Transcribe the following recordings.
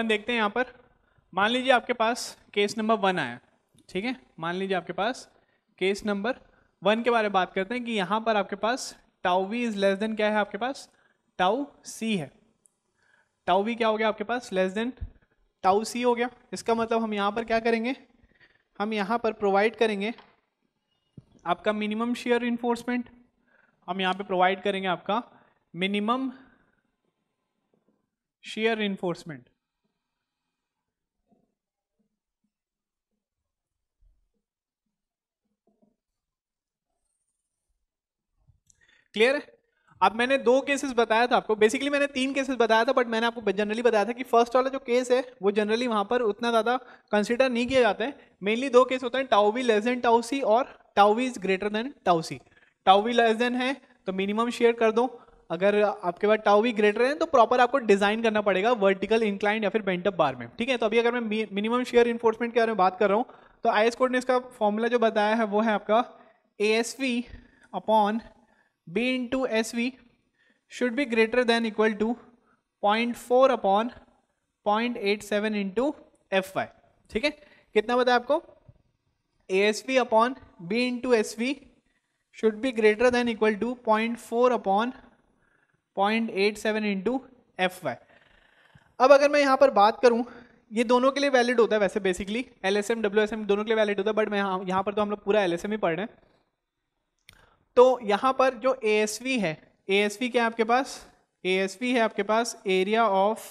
अपन देखते हैं यहाँ पर मान लीजिए आपके पास केस नंबर वन आया ठीक है मान लीजिए आपके पास केस नंबर वन के बारे में बात करते हैं कि यहाँ पर आपके पास tau V is less than क्या है आपके पास टाउ सी है टाउ वी क्या हो गया आपके पास लेस देन टाउ सी हो गया इसका मतलब हम यहाँ पर क्या करेंगे हम यहाँ पर प्रोवाइड करेंगे आपका मिनिमम शेयर इन्फोर्समेंट हम यहाँ पर प्रोवाइड करेंगे आपका मिनिमम शेयर इन्फोर्समेंट क्लियर है अब मैंने दो केसेस बताया था आपको बेसिकली मैंने तीन केसेस बताया था बट मैंने आपको जनरली बताया था कि फर्स्ट वाला जो केस है वो जनरली वहाँ पर उतना ज़्यादा कंसिडर नहीं किया जाता है मेनली दो केस होते हैं टाउवी लेस देन टाउसी और tau V is greater than tau C tau V less than है तो मिनिमम शेयर कर दो अगर आपके पास टाउवी ग्रेटर है तो प्रॉपर आपको डिज़ाइन करना पड़ेगा वर्टिकल इंक्लाइन या फिर बेंटअप बार में ठीक है तो अभी अगर मैं मिनिमम शेयर इन्फोर्समेंट के बारे में बात कर रहा हूँ तो आई एस कोड ने इसका फॉर्मूला जो बताया है वो है आपका A S V upon B into S V should be greater equal equal to point four upon point eight seven into F Y ठीक है कितना बताया आपको A S V upon B into S V should be greater than equal to point four upon point eight seven into F Y अब अगर मैं यहाँ पर बात करूँ ये दोनों के लिए वैलिड होता है वैसे basically L S M W S M दोनों के लिए वैलिड होता है बट मैं यहाँ यहाँ पर तो हम लोग पूरा एल एस एम ही पढ़ रहे हैं तो यहाँ पर जो ए है ए क्या है आपके पास ए है आपके पास area of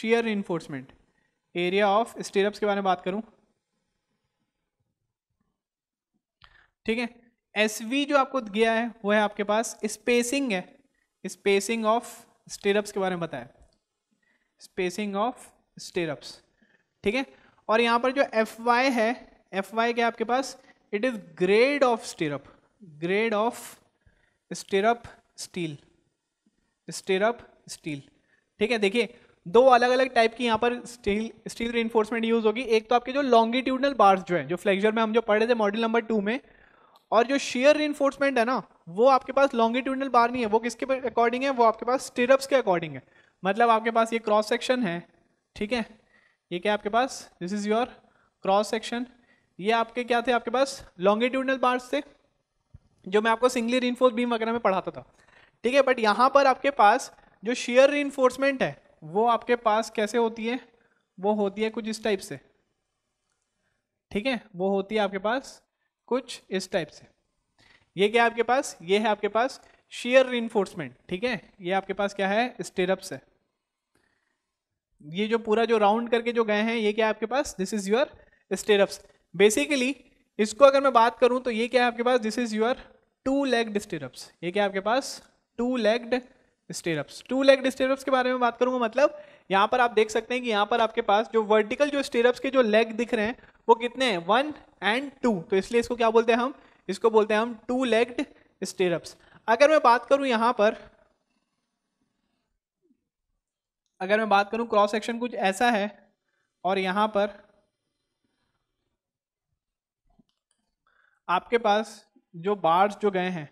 shear reinforcement area of stirrups के बारे में बात करूँ ठीक है एस जो आपको गया है वो है आपके पास स्पेसिंग है स्पेसिंग ऑफ स्टेरअप्स के बारे में बताया स्पेसिंग ऑफ स्टेरअप्स ठीक है और यहाँ पर जो एफ वाई है एफ वाई क्या आपके पास it is grade of stirrup grade of stirrup steel stirrup steel ठीक है देखिए दो अलग अलग टाइप की यहाँ पर स्टील स्टील रेनफोर्समेंट यूज होगी एक तो आपके जो लॉन्गिट्यूडनल बार्स जो है जो फ्लेक्चर में हम जो पढ़े थे मॉडल नंबर टू में और जो शेयर रेनफोर्समेंट है ना वो आपके पास लॉन्गिट्यूडनल बार नहीं है वो किसके अकॉर्डिंग है वो आपके पास स्टिरप्स के अकॉर्डिंग है मतलब आपके पास ये क्रॉस सेक्शन है ठीक है ये क्या आपके पास this is your cross section ये आपके क्या थे आपके पास लॉन्गिट्यूडनल बार्स थे जो मैं आपको सिंगली रीनफोर्स बीम वगैरह में पढ़ाता था ठीक है बट यहाँ पर आपके पास जो शेयर रीनफोर्समेंट है वो आपके पास कैसे होती है वो होती है कुछ इस टाइप से ठीक है वो होती है आपके पास कुछ इस टाइप से ये क्या आपके पास ये है आपके पास शेयर रीनफोर्समेंट ठीक है ये आपके पास क्या है स्टेरअप्स है ये जो पूरा जो राउंड करके जो गए हैं ये क्या है आपके पास this is your stirrups basically इसको अगर मैं बात करूं तो ये क्या है आपके पास this is your two legged stirrups ये क्या आपके पास two legged stirrups two leg stirrups के बारे में बात करूंगा मतलब यहां पर आप देख सकते हैं कि यहां पर आपके पास जो वर्टिकल जो स्टिरप्स के जो लेग दिख रहे हैं वो कितने हैं वन एंड टू तो इसलिए इसको क्या बोलते हैं हम इसको बोलते हैं हम टू लेग्ड स्टिरप्स अगर मैं बात करूं यहां पर अगर मैं बात करूं क्रॉस सेक्शन कुछ ऐसा है और यहां पर आपके पास जो बार्स जो गए हैं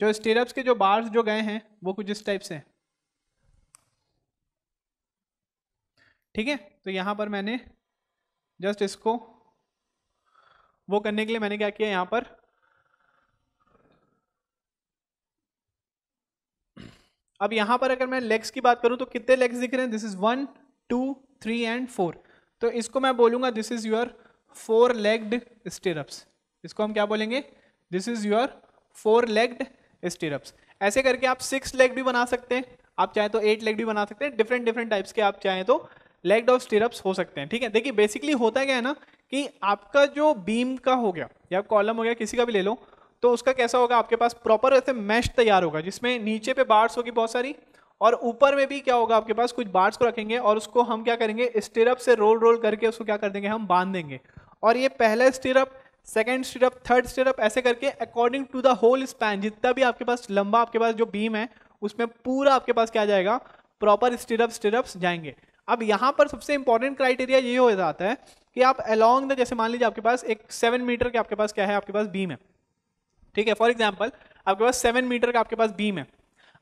जो स्टेरप्स के जो बार्स जो गए हैं वो कुछ इस टाइप से ठीक है तो यहां पर मैंने जस्ट इसको वो करने के लिए मैंने क्या किया यहां पर अब यहां पर अगर मैं लेग्स की बात करूं तो कितने लेग्स दिख रहे हैं this is one two three and four तो इसको मैं बोलूंगा this is your four legged stirrups इसको हम क्या बोलेंगे this is your four legged stirrups ऐसे करके आप सिक्स लेग भी बना सकते हैं आप चाहें तो एट लेग भी बना सकते हैं डिफरेंट डिफरेंट टाइप्स के आप चाहें तो लेग्ड और स्टिरप्स हो सकते हैं ठीक है देखिए बेसिकली होता क्या है ना कि आपका जो बीम का हो गया या कॉलम हो गया किसी का भी ले लो तो उसका कैसा होगा आपके पास प्रॉपर ऐसे मैश तैयार होगा जिसमें नीचे पे बार्स होगी बहुत सारी और ऊपर में भी क्या होगा आपके पास कुछ बार्स को रखेंगे और उसको हम क्या करेंगे स्टिरप से रोल रोल करके उसको क्या कर देंगे हम बांध देंगे और ये पहला stirrup second stirrup third stirrup ऐसे करके according to the whole span जितना भी आपके पास लंबा आपके पास जो बीम है उसमें पूरा आपके पास क्या जाएगा प्रॉपर स्टिरप स्टिरअप्स जाएंगे अब यहाँ पर सबसे इंपॉर्टेंट क्राइटेरिया ये हो जाता है कि आप अलॉन्ग द जैसे मान लीजिए आपके पास एक सेवन मीटर के आपके पास क्या है आपके पास बीम है ठीक है फॉर एग्जाम्पल आपके पास सेवन मीटर का आपके पास बीम है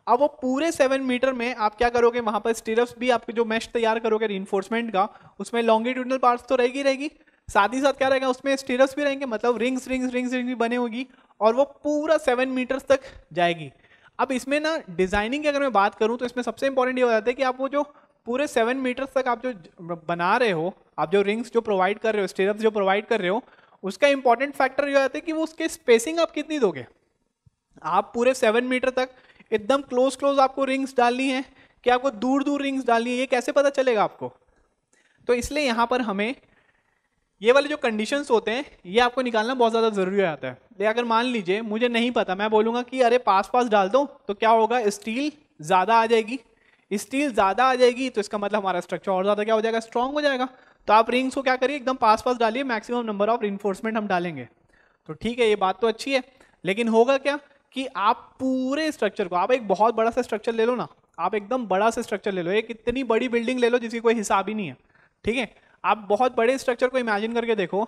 अब वो पूरे सेवन मीटर में आप क्या करोगे वहां पर स्टिरप्स भी आपके जो मैश तैयार करोगे रीइन्फोर्समेंट का उसमें लॉन्गिट्यूडनल पार्ट्स तो रहेगी रहेगी साथ ही साथ क्या रहेगा उसमें स्टिरप्स भी रहेंगे मतलब रिंग्स रिंग्स रिंग्स रिंग्स भी बने होगी और वो पूरा सेवन मीटर्स तक जाएगी अब इसमें ना डिजाइनिंग की अगर मैं बात करूँ तो इसमें सबसे इंपॉर्टेंट ये हो जाता है कि आप वो जो पूरे सेवन मीटर्स तक आप जो बना रहे हो आप जो रिंग्स जो प्रोवाइड कर रहे हो स्टेरअप्स जो प्रोवाइड कर रहे हो उसका इंपॉर्टेंट फैक्टर ये हो जाता है कि वो उसके स्पेसिंग आप कितनी दोगे आप पूरे सेवन मीटर तक एकदम क्लोज क्लोज आपको रिंग्स डालनी है कि आपको दूर दूर रिंग्स डालनी है ये कैसे पता चलेगा आपको तो इसलिए यहाँ पर हमें ये वाले जो कंडीशंस होते हैं ये आपको निकालना बहुत ज़्यादा ज़रूरी हो जाता है ये अगर मान लीजिए मुझे नहीं पता मैं बोलूँगा कि अरे पास पास डाल दो तो क्या होगा स्टील ज़्यादा आ जाएगी स्टील ज़्यादा आ जाएगी तो इसका मतलब हमारा स्ट्रक्चर और ज़्यादा क्या हो जाएगा स्ट्रॉन्ग हो जाएगा तो आप रिंग्स को क्या करिए एकदम पास पास डालिए मैक्सिमम नंबर ऑफ इन्फोर्समेंट हम डालेंगे तो ठीक है ये बात तो अच्छी है लेकिन होगा क्या कि आप पूरे स्ट्रक्चर को आप एक बहुत बड़ा सा स्ट्रक्चर ले लो ना आप एकदम बड़ा सा स्ट्रक्चर ले लो एक इतनी बड़ी बिल्डिंग ले लो जिसकी कोई हिसाब ही नहीं है ठीक है आप बहुत बड़े स्ट्रक्चर को इमेजिन करके देखो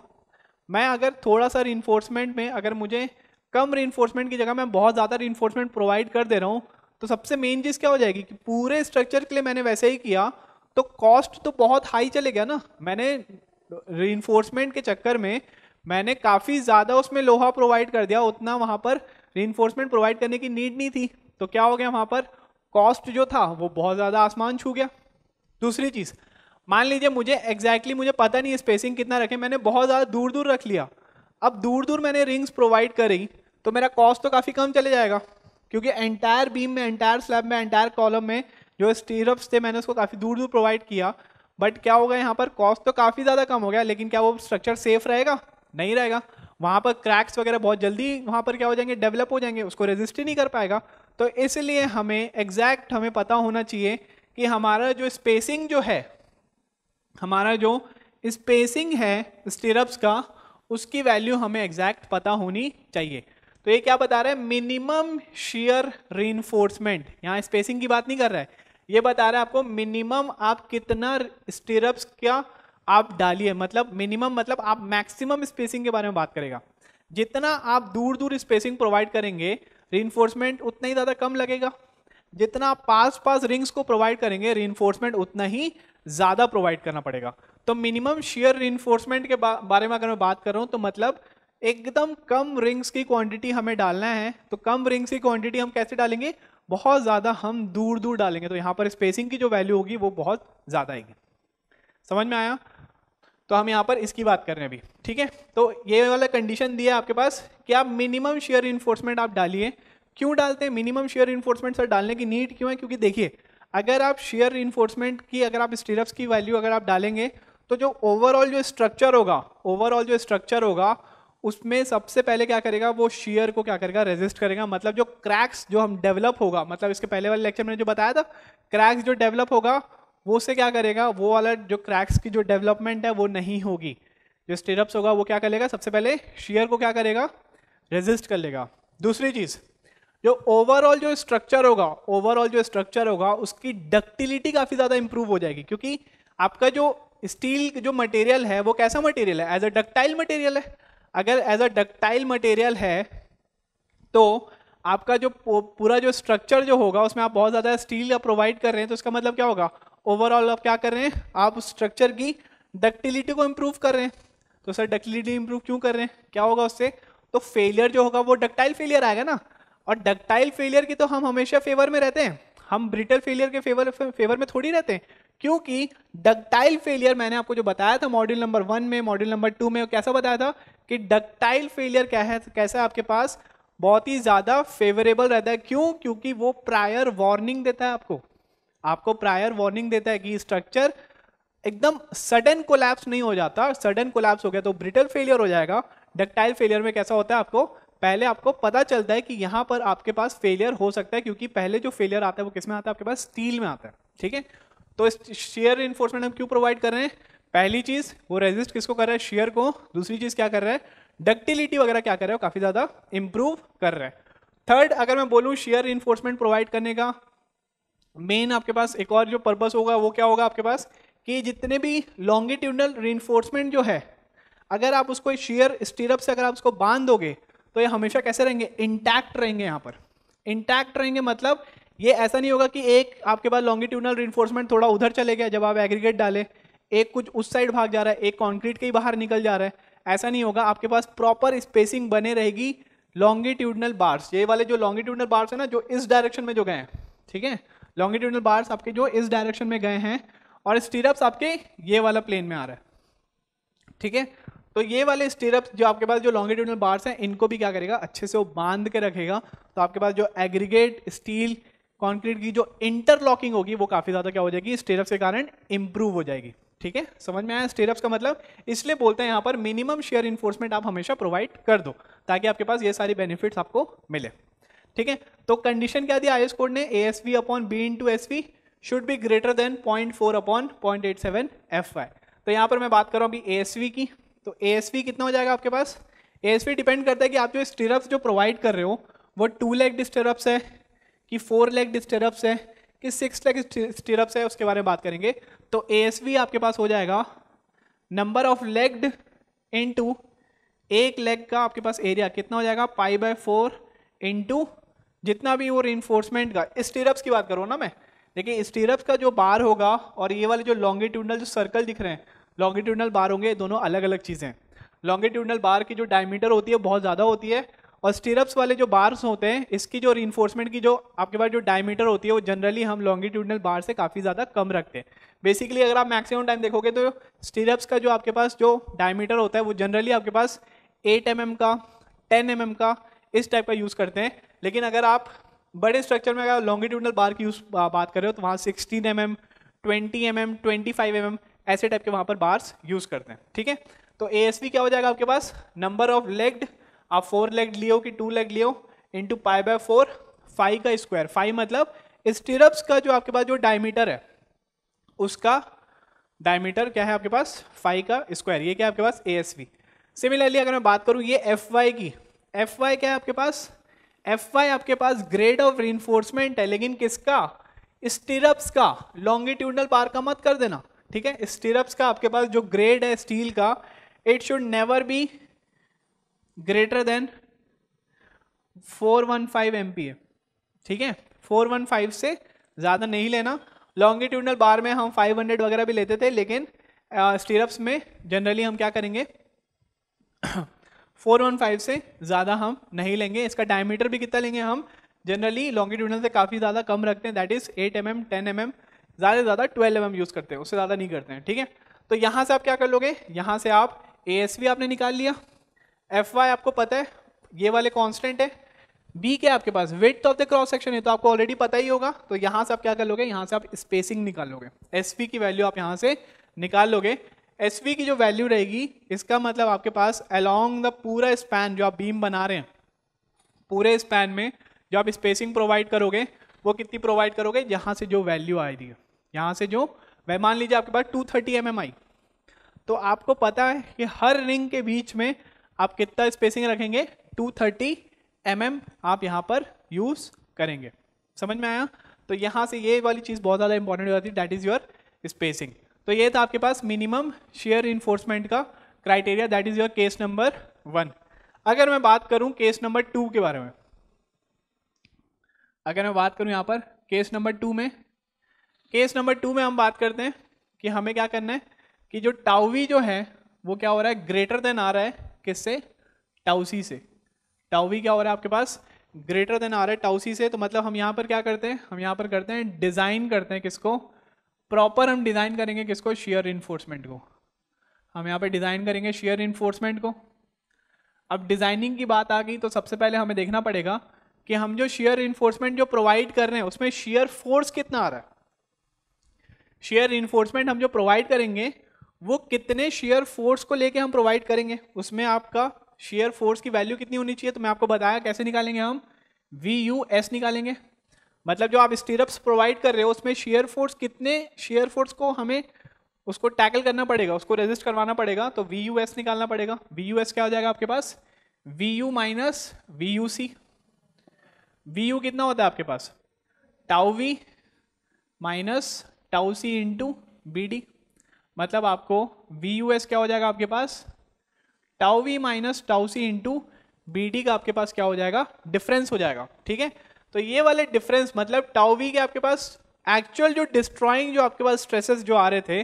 मैं अगर थोड़ा सा रिइन्फोर्समेंट में अगर मुझे कम रिइन्फोर्समेंट की जगह मैं बहुत ज़्यादा रिइन्फोर्समेंट प्रोवाइड कर दे रहा हूँ तो सबसे मेन चीज़ क्या हो जाएगी कि पूरे स्ट्रक्चर के लिए मैंने वैसे ही किया तो कॉस्ट तो बहुत हाई चले गया ना मैंने रिइन्फोर्समेंट के चक्कर में मैंने काफ़ी ज़्यादा उसमें लोहा प्रोवाइड कर दिया उतना वहाँ पर रीइन्फोर्समेंट प्रोवाइड करने की नीड नहीं थी तो क्या हो गया वहां पर कॉस्ट जो था वो बहुत ज़्यादा आसमान छू गया दूसरी चीज़ मान लीजिए मुझे एग्जैक्टली exactly मुझे पता नहीं स्पेसिंग कितना रखे मैंने बहुत ज़्यादा दूर दूर रख लिया अब दूर दूर मैंने रिंग्स प्रोवाइड करी तो मेरा कॉस्ट तो काफ़ी कम चले जाएगा क्योंकि एंटायर बीम में एंटायर स्लैब में एंटायर कॉलम में जो स्टीरअप्स थे मैंने उसको काफ़ी दूर दूर प्रोवाइड किया बट क्या होगा यहाँ पर कॉस्ट तो काफ़ी ज़्यादा कम हो गया लेकिन क्या वो स्ट्रक्चर सेफ रहेगा नहीं रहेगा वहाँ पर क्रैक्स वगैरह बहुत जल्दी वहाँ पर क्या हो जाएंगे डेवलप हो जाएंगे उसको रेजिस्ट ही नहीं कर पाएगा तो इसलिए हमें एग्जैक्ट हमें पता होना चाहिए कि हमारा जो स्पेसिंग जो है हमारा जो स्पेसिंग है स्टिरप्स का उसकी वैल्यू हमें एग्जैक्ट पता होनी चाहिए तो ये क्या बता रहा है मिनिमम शेयर री यहाँ स्पेसिंग की बात नहीं कर रहा है ये बता रहा है आपको मिनिमम आप कितना स्टिरप्स का आप डालिए मतलब मिनिमम मतलब आप मैक्सिमम स्पेसिंग के बारे में बात करेगा जितना आप दूर दूर स्पेसिंग प्रोवाइड करेंगे इन्फोर्समेंट उतना ही ज़्यादा कम लगेगा जितना आप पास पास रिंग्स को प्रोवाइड करेंगे रीइन्फोर्समेंट उतना ही ज़्यादा प्रोवाइड करना पड़ेगा तो मिनिमम शेयर रीइन्फोर्समेंट के बारे में अगर मैं बात कर रहा हूँ तो मतलब एकदम कम रिंग्स की क्वांटिटी हमें डालना है तो कम रिंग्स की क्वांटिटी हम कैसे डालेंगे बहुत ज़्यादा हम दूर दूर डालेंगे तो यहाँ पर स्पेसिंग की जो वैल्यू होगी वो बहुत ज़्यादा आएगी समझ में आया तो हम यहाँ पर इसकी बात कर रहे हैं अभी ठीक है तो ये वाला कंडीशन दिया है आपके पास कि आप मिनिमम शेयर इन्फोर्समेंट आप डालिए क्यों डालते हैं मिनिमम शेयर इन्फोर्समेंट सर डालने की नीड क्यों है क्योंकि देखिए अगर आप शेयर इन्फोर्समेंट की अगर आप स्टीरप्स की वैल्यू अगर आप डालेंगे तो जो ओवरऑल जो स्ट्रक्चर होगा ओवरऑल जो स्ट्रक्चर होगा उसमें सबसे पहले क्या करेगा वो शेयर को क्या करेगा रेजिस्ट करेगा मतलब जो क्रैक्स जो हम डेवलप होगा मतलब इसके पहले वाले लेक्चर में जो बताया था क्रैक्स जो डेवलप होगा वो उससे क्या करेगा वो वाला जो क्रैक्स की जो डेवलपमेंट है वो नहीं होगी जो स्टेरअप्स होगा वो क्या करेगा सबसे पहले शेयर को क्या करेगा रेजिस्ट कर लेगा दूसरी चीज़ जो ओवरऑल जो स्ट्रक्चर होगा ओवरऑल जो स्ट्रक्चर होगा उसकी डक्टिलिटी काफ़ी ज़्यादा इंप्रूव हो जाएगी क्योंकि आपका जो स्टील जो मटेरियल है वो कैसा मटेरियल है एज अ डक्टाइल मटेरियल है अगर एज अ डक्टाइल मटेरियल है तो आपका जो पूरा जो स्ट्रक्चर जो होगा उसमें आप बहुत ज़्यादा स्टील प्रोवाइड कर रहे हैं तो इसका मतलब क्या होगा ओवरऑल आप क्या कर रहे हैं आप उस स्ट्रक्चर की डक्टिलिटी को इम्प्रूव कर रहे हैं तो सर डक्टिलिटी इम्प्रूव क्यों कर रहे हैं क्या होगा उससे तो फेलियर जो होगा वो डक्टाइल फेलियर आएगा ना और डक्टाइल फेलियर की तो हम हमेशा फेवर में रहते हैं हम ब्रिटल फेलियर के फेवर फेवर में थोड़ी रहते हैं क्योंकि डक्टाइल फेलियर मैंने आपको जो बताया था मॉड्यूल नंबर वन में मॉड्यूल नंबर टू में कैसा बताया था कि डक्टाइल फेलियर क्या है कैसा है आपके पास बहुत ही ज़्यादा फेवरेबल रहता है क्यों क्योंकि वो प्रायर वार्निंग देता है आपको आपको प्रायर वार्निंग देता है कि स्ट्रक्चर एकदम सडन कोलैप्स नहीं हो जाता सडन कोलैप्स हो गया तो ब्रिटल फेलियर हो जाएगा डक्टाइल फेलियर में कैसा होता है आपको पहले आपको पता चलता है कि यहाँ पर आपके पास फेलियर हो सकता है क्योंकि पहले जो फेलियर आता है वो किस में आता है आपके पास स्टील में आता है ठीक है तो शेयर इन्फोर्समेंट हम क्यों प्रोवाइड कर रहे हैं पहली चीज़ वो रेजिस्ट किसको कर रहा है शेयर को दूसरी चीज़ क्या कर रहा है डक्टिलिटी वगैरह क्या कर रहे वो काफ़ी ज़्यादा इंप्रूव कर रहे है थर्ड अगर मैं बोलूँ शेयर इन्फोर्समेंट प्रोवाइड करने का मेन आपके पास एक और जो पर्पस होगा वो क्या होगा आपके पास कि जितने भी लॉन्गिट्यूडल रेनफोर्समेंट जो है अगर आप उसको शेयर स्टीरअप से अगर आप उसको बांध दोगे तो ये हमेशा कैसे रहेंगे इंटैक्ट रहेंगे यहाँ पर इंटैक्ट रहेंगे मतलब ये ऐसा नहीं होगा कि एक आपके पास लॉन्गिट्यूडल रेनफोर्समेंट थोड़ा उधर चले गया जब आप एग्रीगेट डाले एक कुछ उस साइड भाग जा रहा है एक कॉन्क्रीट के ही बाहर निकल जा रहा है ऐसा नहीं होगा आपके पास प्रॉपर स्पेसिंग बने रहेगी लॉन्गिट्यूडनल बार्स ये वाले जो लॉन्गिट्यूडनल बार्स है ना जो इस डायरेक्शन में जो गए हैं ठीक है लॉन्गिट्यूडनल बार्स आपके जो इस डायरेक्शन में गए हैं और स्टीरअप्स आपके ये वाला प्लेन में आ रहा है ठीक है तो ये वाले स्टीरअप्स जो आपके पास जो लॉन्गिट्यूडनल बार्स हैं इनको भी क्या करेगा अच्छे से वो बांध के रखेगा तो आपके पास जो एग्रीगेट स्टील कॉन्क्रीट की जो इंटरलॉकिंग होगी वो काफ़ी ज़्यादा क्या हो जाएगी स्टेरअप्स के कारण इंप्रूव हो जाएगी ठीक है समझ में आया स्टेरअप्स का मतलब इसलिए बोलते हैं यहाँ पर मिनिमम शेयर इन्फोर्समेंट आप हमेशा प्रोवाइड कर दो ताकि आपके पास ये सारी बेनिफिट्स आपको मिले ठीक है तो कंडीशन क्या दिया आई कोड ने A S V upon B into S V should be greater than point four upon point eight seven F Y तो यहाँ पर मैं बात कर रहा हूँ अभी ए एस वी की तो ए एस वी कितना हो जाएगा आपके पास ए एस वी डिपेंड करता है कि आप जो स्टिरप्स जो प्रोवाइड कर रहे हो वो टू लेग डिस्टर्ब्स है कि फोर लेग डिस्टर्ब्स है कि सिक्स लेग स्टिरप्स है उसके बारे में बात करेंगे तो ए एस वी आपके पास हो जाएगा number of legged into एक लेग का आपके पास एरिया कितना हो जाएगा पाई बाय फोर इंटू जितना भी वो इन्फोर्समेंट का स्टेरप्स की बात करो ना मैं देखिए स्टीरप्स का जो बार होगा और ये वाले जो लॉन्गिट्यूडनल जो सर्कल दिख रहे हैं लॉन्गिट्यूडनल बार होंगे दोनों अलग अलग चीज़ें लॉन्गिट्यूडनल बार की जो डायमीटर होती है बहुत ज़्यादा होती है और स्टिरप्स वाले जो बार्स होते हैं इसकी जो रीन्फोर्समेंट की जो आपके पास जो डायमीटर होती है वो जनरली हम लॉन्गिट्यूडनल बार से काफ़ी ज़्यादा कम रखते हैं बेसिकली अगर आप मैक्सिमम टाइम देखोगे तो स्टीरप्स का जो आपके पास जो डायमीटर होता है वो जनरली आपके पास एट एम mm का टेन एम mm का इस टाइप का यूज़ करते हैं लेकिन अगर आप बड़े स्ट्रक्चर में अगर लॉन्गिट्यूडनल बार की यूज़ बात कर रहे हो तो वहाँ sixteen M M twenty M M twenty five M M ऐसे टाइप के वहाँ पर बार्स यूज़ करते हैं ठीक है तो ए एस वी क्या हो जाएगा आपके पास नंबर ऑफ लेग्ड आप फोर लेग्ड लियो कि टू लेग लियो into pi by four five का स्क्वायर फाइव मतलब स्टिरप्स का जो आपके पास जो डायमीटर है उसका डायमीटर क्या है आपके पास फाइव का स्क्वायर ये क्या आपके पास ए एस वी सिमिलरली अगर मैं बात करूँ ये एफ वाई की एफ वाई क्या है आपके पास एफ वाई आपके पास ग्रेड ऑफ रिइंफोर्समेंट है लेकिन किसका स्टिरप्स का लॉन्गिट्यूडनल पार का मत कर देना ठीक है स्टिरप्स का आपके पास जो ग्रेड है स्टील का it should never be greater than 415 MPa ठीक है 415 से ज़्यादा नहीं लेना लॉन्गिट्यूडनल बार में हम 500 वगैरह भी लेते थे लेकिन स्टिरप्स में जनरली हम क्या करेंगे फोर वन फाइव से ज़्यादा हम नहीं लेंगे इसका डायमीटर भी कितना लेंगे हम जनरली लॉन्गिट्यूडल से काफ़ी ज़्यादा कम रखते हैं that is eight M M ten M M ज़्यादा से ज़्यादा ट्वेल्व एम एम यूज़ करते हैं उससे ज़्यादा नहीं करते हैं ठीक है तो यहाँ से आप क्या कर लोगे यहाँ से आप ए एस वी आपने निकाल लिया एफ वाई आपको पता है ये वाले कॉन्स्टेंट है बी क्या आपके पास width of the cross section है तो आपको ऑलरेडी पता ही होगा तो यहाँ से आप क्या कर लोगे यहाँ से आप स्पेसिंग निकाल लोगे एस की वैल्यू आप यहाँ से निकाल लोगे एस की जो वैल्यू रहेगी इसका मतलब आपके पास अलोंग द पूरा स्पैन जो आप बीम बना रहे हैं पूरे स्पैन में जो आप स्पेसिंग प्रोवाइड करोगे वो कितनी प्रोवाइड करोगे यहाँ से जो वैल्यू आएगी यहाँ से जो वह मान लीजिए आपके पास टू थर्टी एम एम आई तो आपको पता है कि हर रिंग के बीच में आप कितना स्पेसिंग रखेंगे टू थर्टी एम एम आप यहाँ पर यूज़ करेंगे समझ में आया तो यहाँ से ये वाली चीज़ बहुत ज़्यादा इंपॉर्टेंट हो जाती है दैट इज़ योर स्पेसिंग तो ये था आपके पास मिनिमम शेयर इन्फोर्समेंट का criteria that is your case number one अगर मैं बात करूं केस नंबर टू के बारे में अगर मैं बात करूं यहां पर केस नंबर टू में केस नंबर टू में हम बात करते हैं कि हमें क्या करना है कि जो टाउवी जो है वो क्या हो रहा है ग्रेटर देन आ रहा है किससे टाउसी से टाउवी क्या हो रहा है आपके पास ग्रेटर देन आ रहा है टाउसी से तो मतलब हम यहाँ पर क्या करते हैं हम यहाँ पर करते हैं डिज़ाइन करते हैं किसको प्रॉपर हम डिज़ाइन करेंगे किसको शेयर इन्फोर्समेंट को हम यहाँ पे डिज़ाइन करेंगे शेयर इन्फोर्समेंट को अब डिज़ाइनिंग की बात आ गई तो सबसे पहले हमें देखना पड़ेगा कि हम जो शेयर इन्फोर्समेंट जो प्रोवाइड कर रहे हैं उसमें शेयर फोर्स कितना आ रहा है शेयर इन्फोर्समेंट हम जो प्रोवाइड करेंगे वो कितने शेयर फोर्स को लेके हम प्रोवाइड करेंगे उसमें आपका शेयर फोर्स की वैल्यू कितनी होनी चाहिए तो मैं आपको बताया कैसे निकालेंगे हम वी यू एस निकालेंगे मतलब जो आप स्टीरप्स प्रोवाइड कर रहे हो उसमें शेयर फोर्स कितने शेयर फोर्स को हमें उसको टैकल करना पड़ेगा उसको रेजिस्ट करवाना पड़ेगा तो वी यू एस निकालना पड़ेगा वी यू एस क्या हो जाएगा आपके पास V U minus V U C V U कितना होता है आपके पास tau V minus tau C into B D मतलब आपको वी यू एस क्या हो जाएगा आपके पास tau V minus tau C into B D का आपके पास क्या हो जाएगा डिफरेंस हो जाएगा ठीक है तो ये वाले डिफरेंस मतलब टाउवी के आपके पास एक्चुअल जो डिस्ट्रॉइंग जो आपके पास स्ट्रेसेस जो आ रहे थे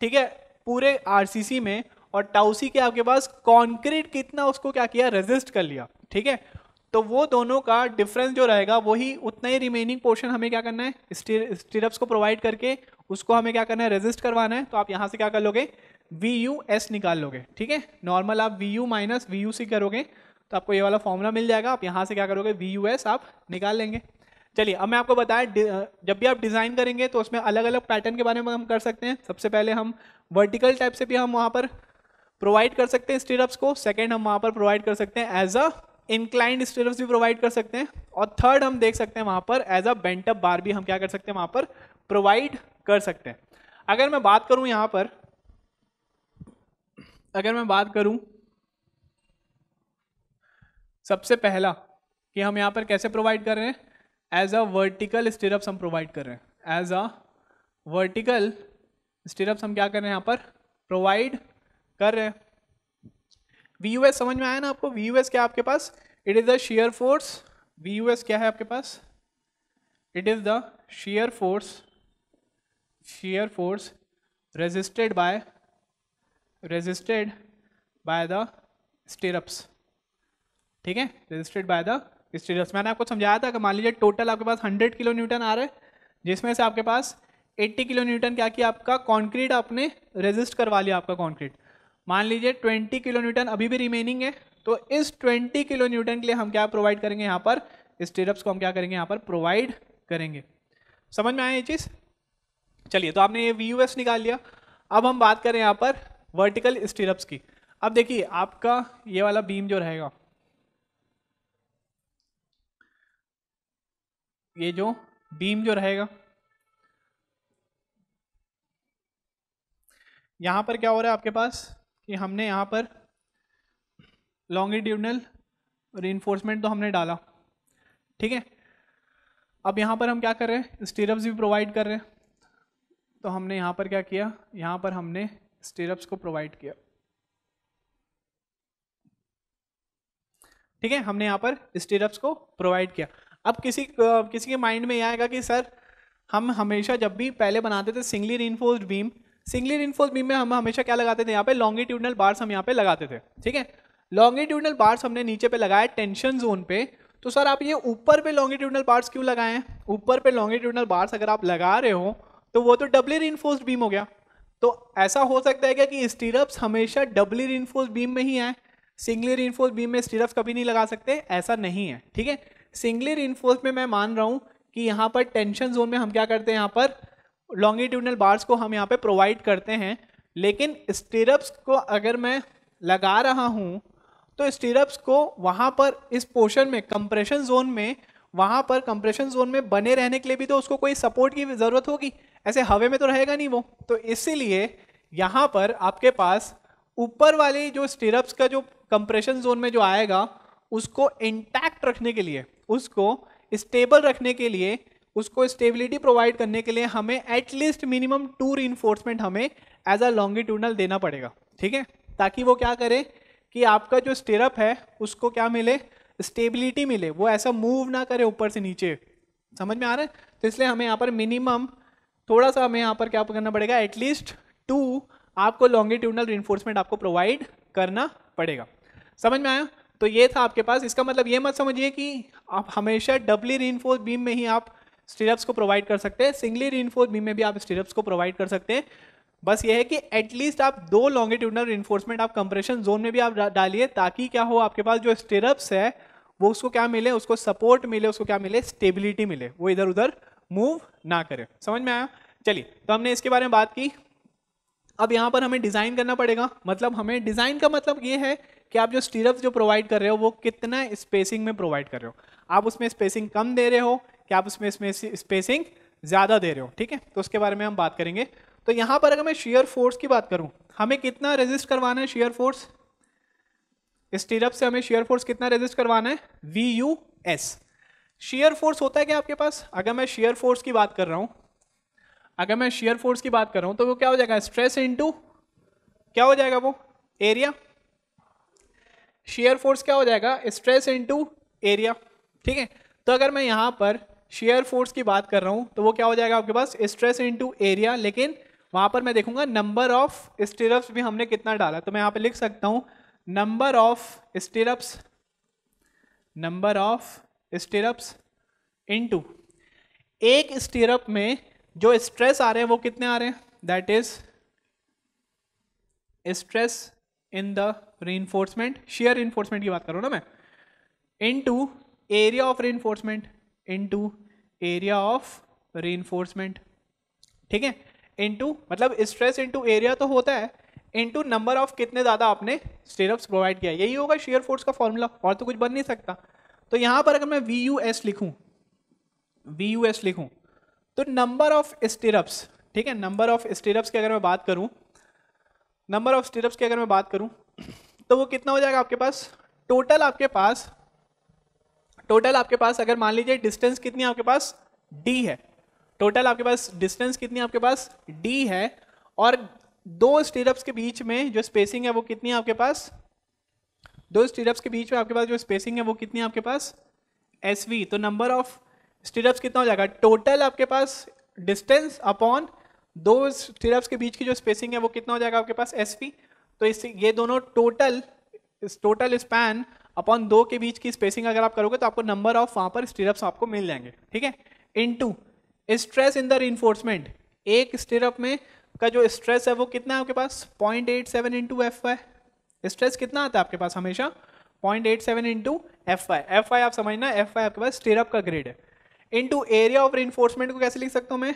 ठीक है पूरे आरसीसी में और टाउसी के आपके पास कॉन्क्रीट कितना उसको क्या किया रेजिस्ट कर लिया ठीक है तो वो दोनों का डिफरेंस जो रहेगा वही उतना ही रिमेनिंग पोर्शन हमें क्या करना है स्टिरप्स को प्रोवाइड करके उसको हमें क्या करना है रेजिस्ट करवाना है तो आप यहाँ से क्या कर लोगे वी यू एस निकाल लोगे ठीक है नॉर्मल आप V U minus V U C करोगे तो आपको ये वाला फॉर्मूला मिल जाएगा आप यहाँ से क्या करोगे वी यू एस आप निकाल लेंगे चलिए अब मैं आपको बताया जब भी आप डिज़ाइन करेंगे तो उसमें अलग अलग पैटर्न के बारे में हम कर सकते हैं सबसे पहले हम वर्टिकल टाइप से भी हम वहाँ पर प्रोवाइड कर सकते हैं स्टीरअप्स को सेकेंड हम वहाँ पर प्रोवाइड कर सकते हैं एज अ इंक्लाइंड स्टीरअप्स भी प्रोवाइड कर सकते हैं और थर्ड हम देख सकते हैं वहाँ पर एज अ बेंटअप बार भी हम क्या कर सकते हैं वहाँ पर प्रोवाइड कर सकते हैं अगर मैं बात करूँ यहाँ पर अगर मैं बात करूँ सबसे पहला कि हम यहाँ पर कैसे प्रोवाइड कर रहे हैं एज अ वर्टिकल स्टिरप्स हम प्रोवाइड कर रहे हैं एज अ वर्टिकल स्टिरअप्स हम क्या कर रहे हैं यहाँ पर प्रोवाइड कर रहे हैं वी यूएस समझ में आया ना आपको वी यू क्या आपके पास it is the shear force V क्या है आपके पास it is the shear force shear force resisted by resisted by the stirrups ठीक है रजिस्टर्ड बाय द स्टेटस मैंने आपको समझाया था कि मान लीजिए टोटल आपके पास हंड्रेड किलो न्यूटन आ रहे जिसमें से आपके पास एट्टी किलो न्यूटन क्या किया आपका कॉन्क्रीट आपने रजिस्ट करवा लिया आपका कॉन्क्रीट मान लीजिए ट्वेंटी किलो न्यूटन अभी भी रिमेनिंग है तो इस ट्वेंटी किलो न्यूटन के लिए हम क्या प्रोवाइड करेंगे यहाँ पर स्टेटअप्स को हम क्या करेंगे यहाँ पर प्रोवाइड करेंगे समझ में आए ये चीज़ चलिए तो आपने ये वी निकाल लिया अब हम बात करें यहाँ पर वर्टिकल स्टिरप्स की अब देखिए आपका ये वाला बीम जो रहेगा ये जो बीम जो रहेगा यहां पर क्या हो रहा है आपके पास कि हमने यहां पर लॉन्गिट्यूडनल रीइन्फोर्समेंट तो हमने डाला ठीक है अब यहां पर हम क्या कर रहे हैं स्टीरप्स भी प्रोवाइड कर रहे हैं तो हमने यहां पर क्या किया यहां पर हमने स्टीरप्स को प्रोवाइड किया ठीक है हमने यहां पर स्टीरप्स को प्रोवाइड किया अब किसी किसी के माइंड में यह आएगा कि सर हम हमेशा जब भी पहले बनाते थे singly reinforced beam singly reinforce beam में हम हमेशा क्या लगाते थे यहाँ पे लॉन्गिट्यूडनल बार्स हम यहाँ पे लगाते थे ठीक है लॉन्गिट्यूडनल बार्स हमने नीचे पे लगाए टेंशन जोन पे तो सर आप ये ऊपर पे लॉन्गिट्यूडनल बार्स क्यों लगाए हैं ऊपर पे लॉन्गिट्यूडनल बार्स अगर आप लगा रहे हो तो वो तो डबली रीनफोर्स्ड बीम हो गया तो ऐसा हो सकता है क्या कि स्टीरप्स हमेशा डबली रीनफोर्स बीम में ही आए सिंगली रीनफोर्स बीम में स्टीरप्स कभी नहीं लगा सकते ऐसा नहीं है ठीक है सिंगली रिइनफोर्स में मैं मान रहा हूँ कि यहाँ पर टेंशन जोन में हम क्या करते हैं यहाँ पर लॉन्गिट्यूडनल बार्स को हम यहाँ पे प्रोवाइड करते हैं लेकिन स्टिरप्स को अगर मैं लगा रहा हूँ तो स्टिरप्स को वहाँ पर इस पोर्शन में कंप्रेशन जोन में वहाँ पर कंप्रेशन जोन में बने रहने के लिए भी तो उसको कोई सपोर्ट की ज़रूरत होगी ऐसे हवे में तो रहेगा नहीं वो तो इसीलिए यहाँ पर आपके पास ऊपर वाली जो स्टीरप्स का जो कंप्रेशन जोन में जो आएगा उसको इंटैक्ट रखने के लिए उसको स्टेबल रखने के लिए उसको स्टेबिलिटी प्रोवाइड करने के लिए हमें एटलीस्ट मिनिमम टू री हमें एज अ लॉन्गिट्यूडनल देना पड़ेगा ठीक है ताकि वो क्या करे कि आपका जो स्टेरअप है उसको क्या मिले स्टेबिलिटी मिले वो ऐसा मूव ना करे ऊपर से नीचे समझ में आ रहा है तो इसलिए हमें यहाँ पर मिनिमम थोड़ा सा हमें यहाँ पर क्या करना पड़ेगा एटलीस्ट टू आपको लॉन्गिट्यूडनल रिन्फोर्समेंट आपको प्रोवाइड करना पड़ेगा समझ में आया तो ये था आपके पास इसका मतलब ये मत समझिए कि आप हमेशा डबली रीइनफोर्स बीम में ही आप स्टिरप्स को प्रोवाइड कर सकते हैं सिंगली रीइनफोर्स बीम में भी आप स्टिरप्स को प्रोवाइड कर सकते हैं बस ये है कि एटलीस्ट आप दो लॉन्गिट्यूडनल इन्फोर्समेंट आप कंप्रेशन जोन में भी आप डालिए ताकि क्या हो आपके पास जो स्टिरप्स है वो उसको क्या मिले उसको सपोर्ट मिले उसको क्या मिले स्टेबिलिटी मिले वो इधर उधर मूव ना करे समझ में आया चलिए तो हमने इसके बारे में बात की अब यहाँ पर हमें डिज़ाइन करना पड़ेगा मतलब हमें डिज़ाइन का मतलब ये है कि आप जो स्टीरअप जो प्रोवाइड कर रहे हो वो कितना स्पेसिंग में प्रोवाइड कर रहे हो आप उसमें स्पेसिंग कम दे रहे हो कि आप उसमें स्पेसिंग ज़्यादा दे रहे हो ठीक है तो उसके बारे में हम बात करेंगे तो यहाँ पर अगर मैं शेयर फोर्स की बात करूँ हमें कितना रजिस्ट करवाना है शेयर फोर्स स्टीरअप से हमें शेयर फोर्स कितना रजिस्ट करवाना है V U S shear force होता है क्या आपके पास अगर मैं शेयर फोर्स की बात कर रहा हूँ अगर मैं शेयर फोर्स की बात कर रहा हूँ तो वो क्या हो जाएगा स्ट्रेस इंटू क्या हो जाएगा वो एरिया शेयर फोर्स क्या हो जाएगा स्ट्रेस इनटू एरिया ठीक है तो अगर मैं यहाँ पर शेयर फोर्स की बात कर रहा हूँ तो वो क्या हो जाएगा आपके पास स्ट्रेस इनटू एरिया लेकिन वहाँ पर मैं देखूंगा नंबर ऑफ स्टिरप्स भी हमने कितना डाला तो मैं यहाँ पर लिख सकता हूँ number of stirrups number of stirrups into एक स्टिरप में जो स्ट्रेस आ रहे हैं वो कितने आ रहे हैं that is stress in the reinforcement shear reinforcement की बात करूँ ना मैं into area of reinforcement into area of reinforcement ठीक है टू मतलब स्ट्रेस इंटू एरिया तो होता है टू नंबर ऑफ कितने ज़्यादा आपने स्टेरअप्स प्रोवाइड किया यही होगा शेयर फोर्स का फॉर्मूला और तो कुछ बन नहीं सकता तो यहाँ पर अगर मैं वी यू एस लिखूँ वी यू एस लिखूँ तो नंबर ऑफ स्टेरअप्स ठीक है नंबर ऑफ स्टेरअप्स की अगर मैं बात करूँ नंबर ऑफ स्टेरअप्स की अगर मैं बात करूँ तो वो कितना हो जाएगा आपके पास टोटल आपके पास टोटल आपके पास अगर मान लीजिए डिस्टेंस कितनी आपके पास डी है टोटल आपके पास डिस्टेंस कितनी आपके पास डी है और दो स्टीरअप्स के बीच में जो स्पेसिंग है वो कितनी है आपके पास दो स्टीरअप्स के बीच में आपके पास जो स्पेसिंग है वो कितनी आपके पास एस वी तो नंबर ऑफ स्टीरअप्स कितना हो जाएगा टोटल आपके पास डिस्टेंस अपॉन दो स्टीरअप्स के बीच की जो स्पेसिंग है वो कितना हो जाएगा आपके पास एस वी तो इस ये दोनों टोटल इस टोटल स्पैन अपॉन दो के बीच की स्पेसिंग अगर आप करोगे तो आपको नंबर ऑफ वहाँ पर स्टिरप्स आपको मिल जाएंगे ठीक है into stress in the reinforcement एक स्टिरअप में का जो स्ट्रेस है वो कितना है आपके पास point eight seven into F Y stress कितना आता है आपके पास हमेशा point eight seven into F Y F I आप समझना एफ वाई आपके पास स्टेरअप का ग्रेड है टू एरिया ऑफ रिन्फोर्समेंट को कैसे लिख सकता हूँ मैं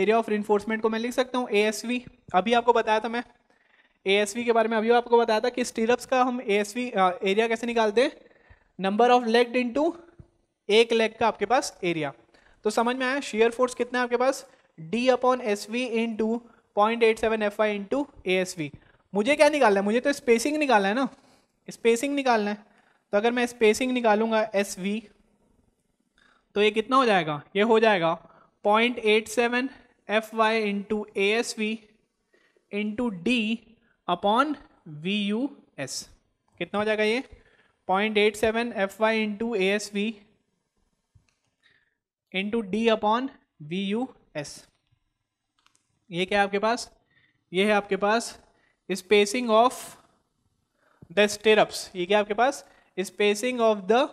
एरिया ऑफ रिन्फोर्समेंट को मैं लिख सकता हूँ ए एस वी अभी आपको बताया था मैं वी के बारे में अभी आपको बताया था कि स्टीरप्स का हम वी एरिया कैसे निकालते हैं नंबर ऑफ लेग इनटू एक लेग का आपके पास एरिया तो समझ में आया शेयर फोर्स कितना है आपके पास D upon S V into point eight seven F I into A S V मुझे क्या निकालना है मुझे तो स्पेसिंग निकालना है ना स्पेसिंग निकालना है तो अगर मैं स्पेसिंग निकालूंगा एस वी तो ये कितना हो जाएगा ये हो जाएगा point eight seven F Y into A S V into D upon V U S कितना हो जाएगा ये point eight seven F Y into A S V into D upon V U S ये क्या है आपके पास ये है आपके पास स्पेसिंग ऑफ द स्टेरअप्स ये क्या आपके पास spacing of the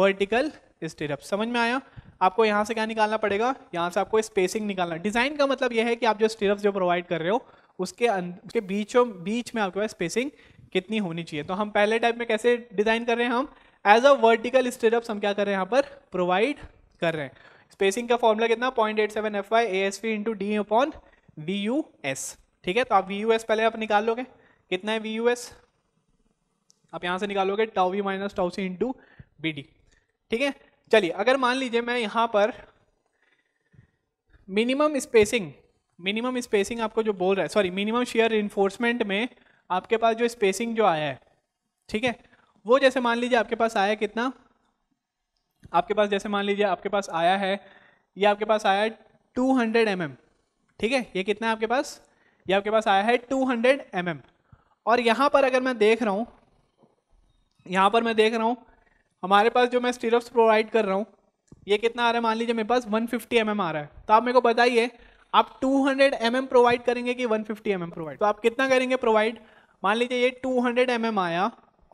vertical stirrup समझ में आया आपको यहां से क्या निकालना पड़ेगा यहां से आपको स्पेसिंग निकालना डिज़ाइन का मतलब यह है कि आप जो स्टेरअप जो प्रोवाइड कर रहे हो उसके अं-, उसके बीचों बीच में आपके पास स्पेसिंग कितनी होनी चाहिए तो हम पहले टाइप में कैसे डिज़ाइन कर रहे हैं हम एज अ वर्टिकल स्टेटअप्स हम क्या कर रहे हैं यहाँ पर प्रोवाइड कर रहे हैं स्पेसिंग का फॉर्मूला कितना point eight seven F Y A S V into D upon V U S ठीक है तो आप वी यू एस पहले आप निकाल लोगे कितना है वी यू एस आप यहाँ से निकालोगे tau V minus tau C into B D ठीक है चलिए अगर मान लीजिए मैं यहाँ पर मिनिमम स्पेसिंग मिनिमम स्पेसिंग आपको जो बोल रहा है सॉरी मिनिमम शेयर इन्फोर्समेंट में आपके पास जो स्पेसिंग जो आया है ठीक है वो जैसे मान लीजिए आपके पास आया कितना आपके पास जैसे मान लीजिए आपके पास आया है ये आपके पास आया है टू हंड्रेड एम एम ठीक है ये कितना है आपके पास ये आपके पास आया है टू हंड्रेड एम एम और यहाँ पर अगर मैं देख रहा हूँ यहाँ पर मैं देख रहा हूँ हमारे पास जो मैं स्टीरप्स प्रोवाइड कर रहा हूँ ये कितना आ रहा है मान लीजिए मेरे पास 150 फिफ्टी mm आ रहा है तो आप मेरे को बताइए आप 200 हंड्रेड mm प्रोवाइड करेंगे कि 150 फिफ्टी mm प्रोवाइड तो आप कितना करेंगे प्रोवाइड मान लीजिए ये 200 हंड्रेड mm आया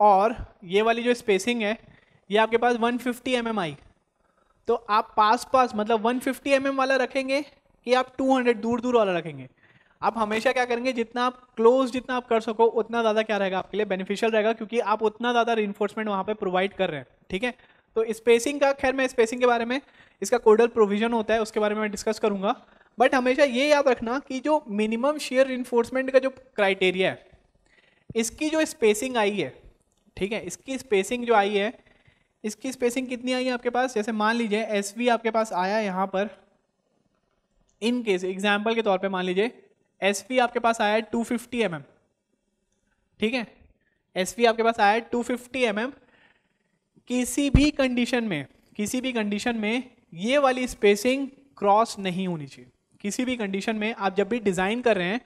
और ये वाली जो स्पेसिंग है ये आपके पास 150 फिफ्टी mm आई तो आप पास पास मतलब 150 फिफ्टी mm वाला रखेंगे कि आप 200 दूर दूर वाला रखेंगे आप हमेशा क्या करेंगे जितना आप क्लोज जितना आप कर सको उतना ज़्यादा क्या रहेगा आपके लिए बेनिफिशियल रहेगा क्योंकि आप उतना ज़्यादा रिन्फोर्समेंट वहाँ पर प्रोवाइड कर रहे हैं ठीक है तो स्पेसिंग का खैर मैं स्पेसिंग के बारे में इसका कोडल प्रोविजन होता है उसके बारे में मैं डिस्कस करूँगा बट हमेशा ये याद रखना कि जो मिनिमम शेयर इन्फोर्समेंट का जो क्राइटेरिया है इसकी जो स्पेसिंग आई है ठीक है इसकी स्पेसिंग जो आई है इसकी स्पेसिंग कितनी आई है आपके पास जैसे मान लीजिए एस आपके पास आया यहाँ पर इन केस एग्जाम्पल के तौर पे मान लीजिए एस आपके पास आया है टू फिफ्टी एम एम ठीक है एस आपके पास आया है टू फिफ्टी एम एम किसी भी कंडीशन में किसी भी कंडीशन में ये वाली स्पेसिंग क्रॉस नहीं होनी चाहिए किसी भी कंडीशन में आप जब भी डिज़ाइन कर रहे हैं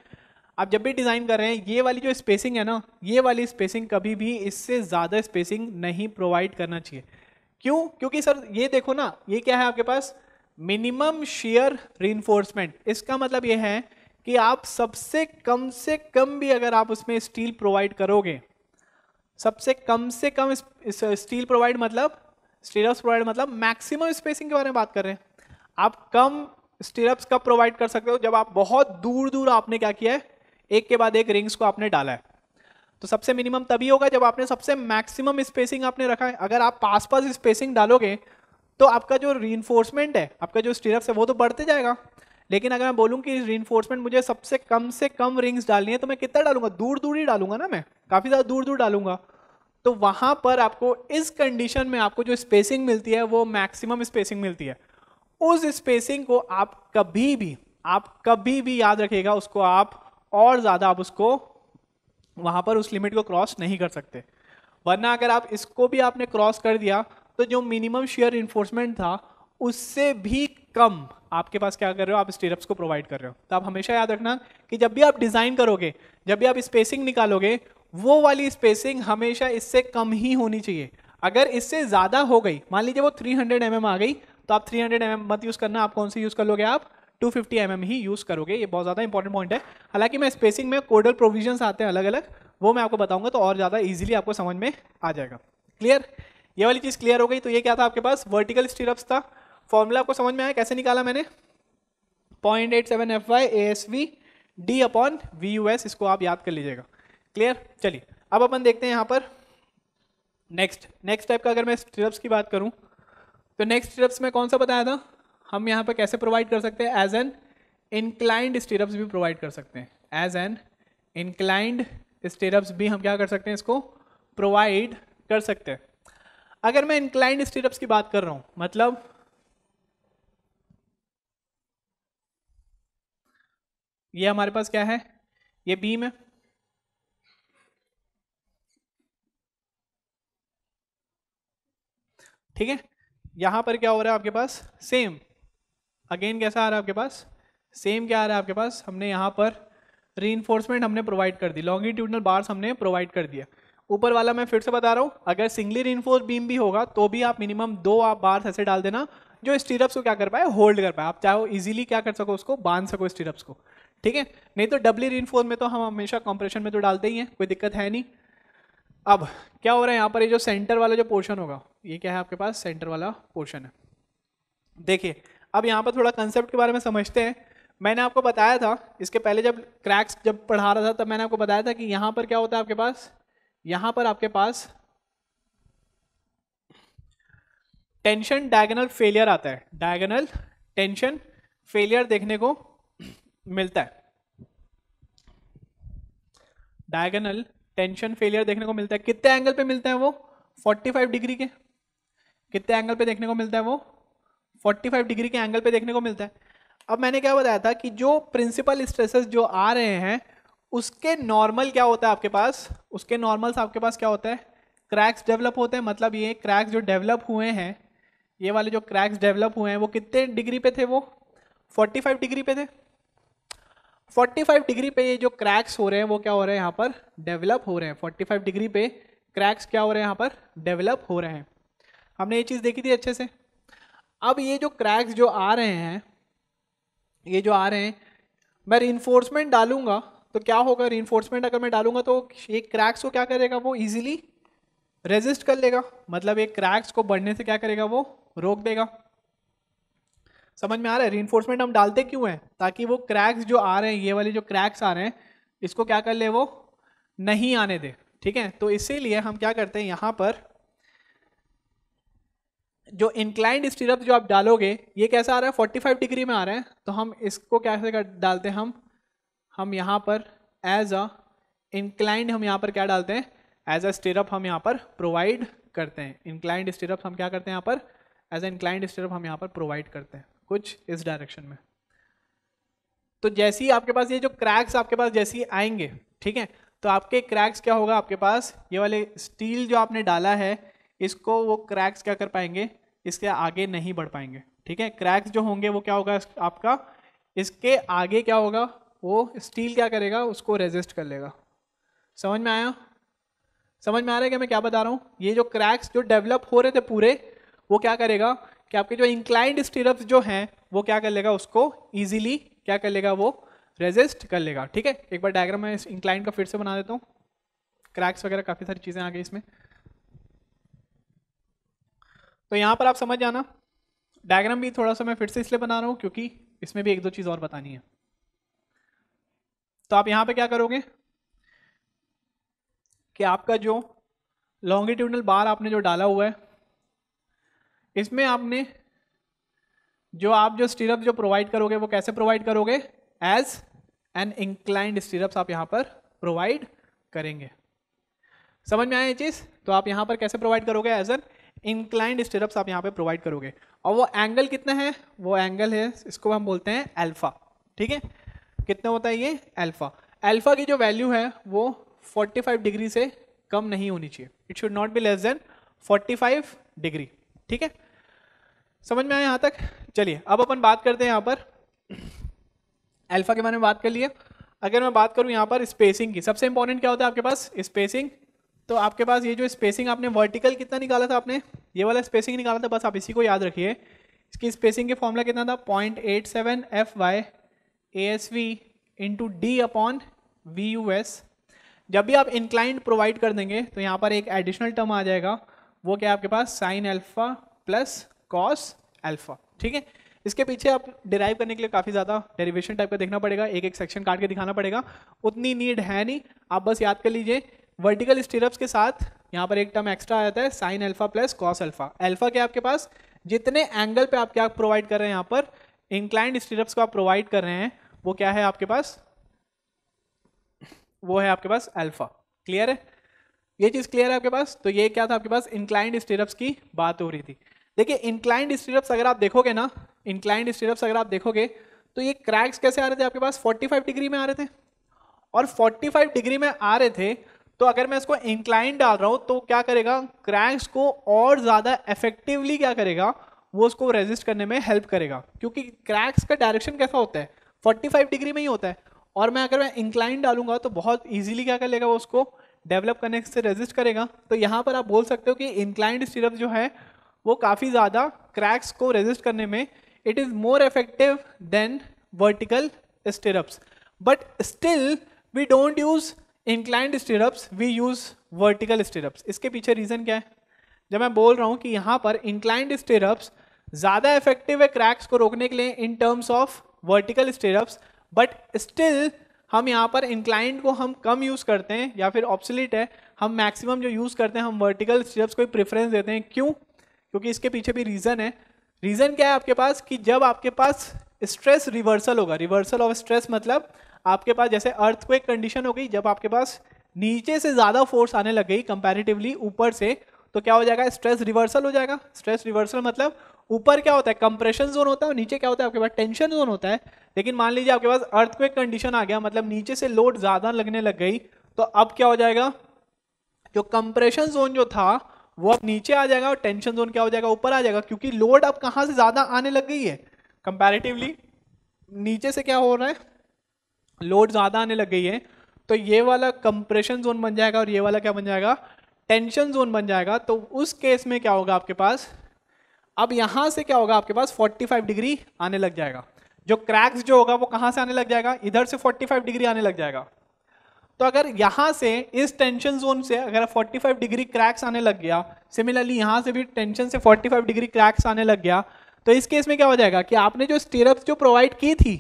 आप जब भी डिज़ाइन कर रहे हैं ये वाली जो स्पेसिंग है ना ये वाली स्पेसिंग कभी भी इससे ज़्यादा स्पेसिंग नहीं प्रोवाइड करना चाहिए क्यों क्योंकि सर ये देखो ना ये क्या है आपके पास मिनिमम शेयर रीइन्फोर्समेंट इसका मतलब ये है कि आप सबसे कम से कम भी अगर आप उसमें स्टील प्रोवाइड करोगे सबसे कम से कम स्टील प्रोवाइड मतलब स्टील प्रोवाइड मतलब मैक्सिमम स्पेसिंग के बारे में बात कर रहे हैं आप कम स्टिरप्स कब प्रोवाइड कर सकते हो जब आप बहुत दूर दूर आपने क्या किया है एक के बाद एक रिंग्स को आपने डाला है तो सबसे मिनिमम तभी होगा जब आपने सबसे मैक्सिमम स्पेसिंग आपने रखा है अगर आप पास पास स्पेसिंग डालोगे तो आपका जो री है आपका जो स्टिरप्स है वो तो बढ़ते जाएगा लेकिन अगर मैं बोलूँ कि री मुझे सबसे कम से कम रिंग्स डालनी है तो मैं कितना डालूंगा दूर दूर ही डालूंगा ना मैं काफ़ी ज़्यादा दूर दूर डालूंगा तो वहाँ पर आपको इस कंडीशन में आपको जो स्पेसिंग मिलती है वो मैक्सिमम स्पेसिंग मिलती है उस स्पेसिंग को आप कभी भी आप कभी भी याद रखेगा उसको आप और ज़्यादा आप उसको वहाँ पर उस लिमिट को क्रॉस नहीं कर सकते वरना अगर आप इसको भी आपने क्रॉस कर दिया तो जो मिनिमम शेयर इन्फोर्समेंट था उससे भी कम आपके पास क्या कर रहे हो आप स्टेरअप्स को प्रोवाइड कर रहे हो तो आप हमेशा याद रखना कि जब भी आप डिज़ाइन करोगे जब भी आप स्पेसिंग निकालोगे वो वाली स्पेसिंग हमेशा इससे कम ही होनी चाहिए अगर इससे ज़्यादा हो गई मान लीजिए वो 300 हंड्रेड mm आ गई तो आप 300 हंड्रेड mm मत यूज़ करना आप कौन सी यूज़ कर लोगे आप 250 फिफ्टी mm ही यूज़ करोगे ये बहुत ज़्यादा इंपॉर्टेंट पॉइंट है हालांकि मैं स्पेसिंग में कोडल प्रोविजन आते हैं अलग अलग वो मैं आपको बताऊंगा तो और ज़्यादा ईजिली आपको समझ में आ जाएगा क्लियर ये वाली चीज़ क्लियर हो गई तो ये क्या था आपके पास वर्टिकल स्टीरअप्स था फॉर्मूला आपको समझ में आया कैसे निकाला मैंने point eight seven F Y A S V D upon V U S इसको आप याद कर लीजिएगा क्लियर चलिए अब अपन देखते हैं यहाँ पर नेक्स्ट नेक्स्ट टाइप का अगर मैं स्टिरप्स की बात करूँ तो नेक्स्ट स्टिरप्स में कौन सा बताया था हम यहाँ पर कैसे प्रोवाइड कर सकते हैं एज एन इंक्लाइंड स्टिरप्स भी प्रोवाइड कर सकते हैं एज एन इंक्लाइंड स्टिरप्स भी हम क्या कर सकते हैं इसको प्रोवाइड कर सकते हैं अगर मैं इंक्लाइंड स्टिरप्स की बात कर रहा हूँ मतलब ये हमारे पास क्या है ये बीम है ठीक है यहां पर क्या हो रहा है आपके पास सेम अगेन कैसा आ रहा है आपके पास सेम क्या आ रहा है आपके पास हमने यहाँ पर री हमने प्रोवाइड कर दी लॉन्गिट्यूडनल बार्स हमने प्रोवाइड कर दिया ऊपर वाला मैं फिर से बता रहा हूँ अगर सिंगली री बीम भी होगा तो भी आप मिनिमम दो आप बार्स ऐसे डाल देना जो स्टीरप्स को क्या कर पाए होल्ड कर पाए आप वो इजिली क्या कर सको उसको बांध सको स्टीरप्स को ठीक है नहीं तो डबली री में तो हम हमेशा कॉम्प्रेशन में तो डालते ही हैं कोई दिक्कत है नहीं अब क्या हो रहा है यहाँ पर ये जो सेंटर वाला जो पोर्शन होगा ये क्या है आपके पास सेंटर वाला पोर्शन है देखिए अब यहाँ पर थोड़ा कंसेप्ट के बारे में समझते हैं मैंने आपको बताया था इसके पहले जब क्रैक्स जब पढ़ा रहा था तब मैंने आपको बताया था कि यहाँ पर क्या होता है आपके पास यहाँ पर आपके पास टेंशन डायगनल फेलियर आता है डायगनल टेंशन फेलियर देखने को मिलता है डायगनल टेंशन फेलियर देखने को मिलता है कितने एंगल पे मिलता है वो 45 डिग्री के कितने एंगल पे देखने को मिलता है वो 45 डिग्री के एंगल पे देखने को मिलता है अब मैंने क्या बताया था कि जो प्रिंसिपल स्ट्रेसेस जो आ रहे हैं उसके नॉर्मल क्या होता है आपके पास उसके नॉर्मल्स आपके पास क्या होता है क्रैक्स डेवलप होते हैं मतलब ये क्रैक्स जो डेवलप हुए हैं ये वाले जो क्रैक्स डेवलप हुए हैं वो कितने डिग्री पे थे वो 45 डिग्री पे थे 45 डिग्री पे ये जो क्रैक्स हो रहे हैं वो क्या हो रहे हैं यहाँ पर डेवलप हो रहे हैं 45 डिग्री पे क्रैक्स क्या हो रहे हैं यहाँ पर डेवलप हो रहे हैं हमने ये चीज़ देखी थी अच्छे से अब ये जो क्रैक्स जो आ रहे हैं ये जो आ रहे हैं मैं इन्फोर्समेंट डालूंगा तो क्या होगा इन्फोर्समेंट अगर मैं डालूंगा तो ये क्रैक्स को क्या करेगा वो ईजिली रेजिस्ट कर लेगा मतलब ये क्रैक्स को बढ़ने से क्या करेगा वो रोक देगा समझ में आ रहा है रीनफोर्समेंट हम डालते क्यों हैं ताकि वो क्रैक्स जो आ रहे हैं ये वाले जो क्रैक्स आ रहे हैं इसको क्या कर ले वो नहीं आने दे ठीक है तो इसीलिए हम क्या करते हैं यहाँ पर जो इंक्लाइंड स्टीरअप जो आप डालोगे ये कैसा आ रहा है फोर्टी फाइव डिग्री में आ रहा है तो हम इसको कैसे कर डालते हैं हम हम यहाँ पर एज अ इंक्लाइंड हम यहाँ पर क्या डालते हैं एज अ स्टीरअप हम यहाँ पर प्रोवाइड करते हैं इंक्लाइंड स्टीरअप हम क्या करते हैं यहाँ पर एज ए इंक्लाइंड स्टीरअप हम यहाँ पर प्रोवाइड करते हैं कुछ इस डायरेक्शन में तो जैसे ही आपके पास ये जो क्रैक्स आपके पास जैसे ही आएंगे ठीक है तो आपके क्रैक्स क्या होगा आपके पास ये वाले स्टील जो आपने डाला है इसको वो क्रैक्स क्या कर पाएंगे इसके आगे नहीं बढ़ पाएंगे ठीक है क्रैक्स जो होंगे वो क्या होगा आपका इसके आगे क्या होगा वो स्टील क्या करेगा उसको रेजिस्ट कर लेगा समझ में आया समझ में आ रहा है कि मैं क्या बता रहा हूँ ये जो क्रैक्स जो डेवलप हो रहे थे पूरे वो क्या करेगा कि आपके जो इंक्लाइंड स्टिरप्स जो हैं वो क्या कर लेगा उसको ईजिली क्या कर लेगा वो रेजिस्ट कर लेगा ठीक है एक बार डायग्राम मैं इस इंक्लाइंड का फिर से बना देता हूँ क्रैक्स वगैरह काफ़ी सारी चीज़ें आ गई इसमें तो यहाँ पर आप समझ जाना डायग्राम भी थोड़ा सा मैं फिर से इसलिए बना रहा हूँ क्योंकि इसमें भी एक दो चीज़ और बतानी है तो आप यहाँ पे क्या करोगे कि आपका जो लॉन्गिट्यूडनल बार आपने जो डाला हुआ है इसमें आपने जो आप जो स्टीरअप जो प्रोवाइड करोगे वो कैसे प्रोवाइड करोगे एज एन इंक्लाइंड स्टीरअप आप यहाँ पर प्रोवाइड करेंगे समझ में आए ये चीज़ तो आप यहाँ पर कैसे प्रोवाइड करोगे एज एन इंक्लाइंड स्टीरअप आप यहाँ पे प्रोवाइड करोगे और वो एंगल कितना है वो एंगल है इसको हम बोलते हैं एल्फा ठीक है कितना होता है ये एल्फा एल्फा की जो वैल्यू है वो 45 डिग्री से कम नहीं होनी चाहिए it should not be less than 45 degree ठीक है समझ में आया यहाँ तक चलिए अब अपन बात करते हैं यहाँ पर अल्फा के बारे में बात कर लिए अगर मैं बात करूँ यहाँ पर स्पेसिंग की सबसे इंपॉर्टेंट क्या होता है आपके पास स्पेसिंग तो आपके पास ये जो स्पेसिंग आपने वर्टिकल कितना निकाला था आपने ये वाला स्पेसिंग निकाला था बस आप इसी को याद रखिए इसकी स्पेसिंग के फॉर्मूला कितना था point eight seven F Y A S V into D upon V U S जब भी आप इंक्लाइंट प्रोवाइड कर देंगे तो यहाँ पर एक एडिशनल टर्म आ जाएगा वो क्या आपके पास sine alpha plus cos alpha ठीक है इसके पीछे आप डिराइव करने के लिए काफ़ी ज़्यादा डेरिवेशन टाइप का देखना पड़ेगा एक एक सेक्शन काट के दिखाना पड़ेगा उतनी नीड है नहीं आप बस याद कर लीजिए वर्टिकल स्टिरप्स के साथ यहाँ पर एक टर्म एक्स्ट्रा आ जाता है sine alpha plus cos alpha alpha क्या आपके पास जितने एंगल पे आप क्या प्रोवाइड कर रहे हैं यहाँ पर इंक्लाइंड स्टिरप्स को आप प्रोवाइड कर रहे हैं वो क्या है आपके पास वो है आपके पास अल्फा क्लियर है ये चीज़ क्लियर है आपके पास तो ये क्या था आपके पास इंक्लाइंड स्टिरप्स की बात हो रही थी देखिए इंक्लाइंड स्टीरप्स अगर आप देखोगे ना इंक्लाइंड स्टीरप्स अगर आप देखोगे तो ये क्रैक्स कैसे आ रहे थे आपके पास 45 डिग्री में आ रहे थे और 45 डिग्री में आ रहे थे तो अगर मैं इसको इंक्लाइन डाल रहा हूँ तो क्या करेगा क्रैक्स को और ज़्यादा इफेक्टिवली क्या करेगा वो उसको रेजिस्ट करने में हेल्प करेगा क्योंकि क्रैक्स का डायरेक्शन कैसा होता है फोर्टी डिग्री में ही होता है और मैं अगर मैं इंक्लाइन डालूंगा तो बहुत ईजिली क्या कर लेगा वो उसको डेवलप करने से रेजिस्ट करेगा तो यहाँ पर आप बोल सकते हो कि इंक्लाइंड स्टीरअप जो है वो काफ़ी ज़्यादा क्रैक्स को रेजिस्ट करने में it is more effective than vertical stirrups but still we don't use inclined stirrups we use vertical stirrups इसके पीछे रीज़न क्या है जब मैं बोल रहा हूँ कि यहाँ पर इंक्लाइंड स्टिरप्स ज़्यादा इफेक्टिव है क्रैक्स को रोकने के लिए in terms of vertical stirrups but still हम यहाँ पर इंक्लाइंड को हम कम यूज़ करते हैं या फिर ऑप्सलिट है हम मैक्सिमम जो यूज़ करते हैं हम वर्टिकल स्टिरप्स को प्रेफरेंस देते हैं क्यों क्योंकि इसके पीछे भी रीज़न है रीज़न क्या है आपके पास कि जब आपके पास स्ट्रेस रिवर्सल होगा रिवर्सल ऑफ स्ट्रेस मतलब आपके पास जैसे अर्थ को एक कंडीशन हो गई जब आपके पास नीचे से ज़्यादा फोर्स आने लग गई कंपेरेटिवली ऊपर से तो क्या हो जाएगा स्ट्रेस रिवर्सल हो जाएगा स्ट्रेस रिवर्सल मतलब ऊपर क्या होता है कंप्रेशन जोन होता है और नीचे क्या होता है आपके पास टेंशन जोन होता है लेकिन मान लीजिए आपके पास अर्थ को एक कंडीशन आ गया मतलब नीचे से लोड ज़्यादा लगने लग गई तो अब क्या हो जाएगा जो कंप्रेशन जोन जो था वो अब नीचे आ जाएगा और टेंशन जोन क्या हो जाएगा ऊपर आ जाएगा क्योंकि लोड अब कहाँ से ज़्यादा आने लग गई है कंपैरेटिवली नीचे से क्या हो रहा है लोड ज़्यादा आने लग गई है तो ये वाला कंप्रेशन जोन बन जाएगा और ये वाला क्या बन जाएगा टेंशन जोन बन जाएगा तो उस केस में क्या होगा आपके पास अब यहाँ से क्या होगा आपके पास फोर्टी डिग्री आने लग जाएगा जो क्रैक्स जो होगा वो कहाँ से आने लग जाएगा इधर से फोर्टी डिग्री आने लग जाएगा तो अगर यहाँ से इस टेंशन जोन से अगर 45 डिग्री क्रैक्स आने लग गया सिमिलरली यहाँ से भी टेंशन से 45 डिग्री क्रैक्स आने लग गया तो इस केस में क्या हो जाएगा कि आपने जो स्टेरअप जो प्रोवाइड की थी